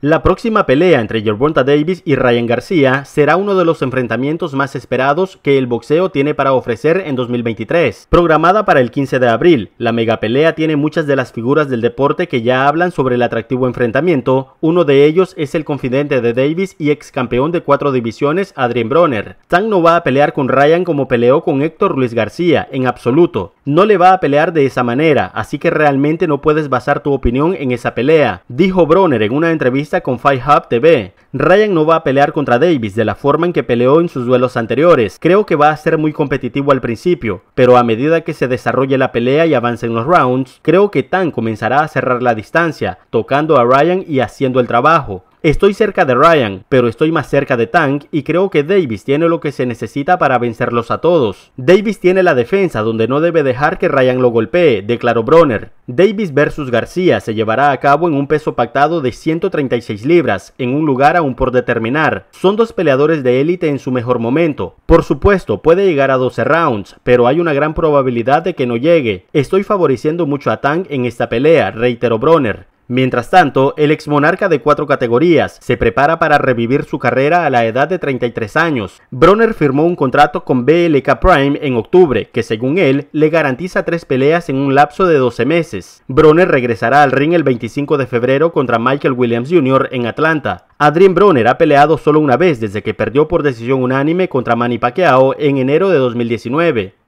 La próxima pelea entre Gervonta Davis y Ryan García será uno de los enfrentamientos más esperados que el boxeo tiene para ofrecer en 2023. Programada para el 15 de abril, la mega pelea tiene muchas de las figuras del deporte que ya hablan sobre el atractivo enfrentamiento. Uno de ellos es el confidente de Davis y ex campeón de cuatro divisiones, Adrian Bronner. Tan no va a pelear con Ryan como peleó con Héctor Luis García, en absoluto. No le va a pelear de esa manera, así que realmente no puedes basar tu opinión en esa pelea, dijo Bronner en una entrevista con FiveHub TV. Ryan no va a pelear contra Davis de la forma en que peleó en sus duelos anteriores. Creo que va a ser muy competitivo al principio, pero a medida que se desarrolle la pelea y avancen los rounds, creo que Tan comenzará a cerrar la distancia, tocando a Ryan y haciendo el trabajo. Estoy cerca de Ryan, pero estoy más cerca de Tank y creo que Davis tiene lo que se necesita para vencerlos a todos. Davis tiene la defensa donde no debe dejar que Ryan lo golpee, declaró Bronner. Davis versus García se llevará a cabo en un peso pactado de 136 libras, en un lugar a por determinar. Son dos peleadores de élite en su mejor momento. Por supuesto, puede llegar a 12 rounds, pero hay una gran probabilidad de que no llegue. Estoy favoreciendo mucho a Tang en esta pelea, reiteró Broner. Mientras tanto, el ex monarca de cuatro categorías se prepara para revivir su carrera a la edad de 33 años. Bronner firmó un contrato con BLK Prime en octubre, que según él le garantiza tres peleas en un lapso de 12 meses. Bronner regresará al ring el 25 de febrero contra Michael Williams Jr. en Atlanta. Adrien Bronner ha peleado solo una vez desde que perdió por decisión unánime contra Manny Pacquiao en enero de 2019.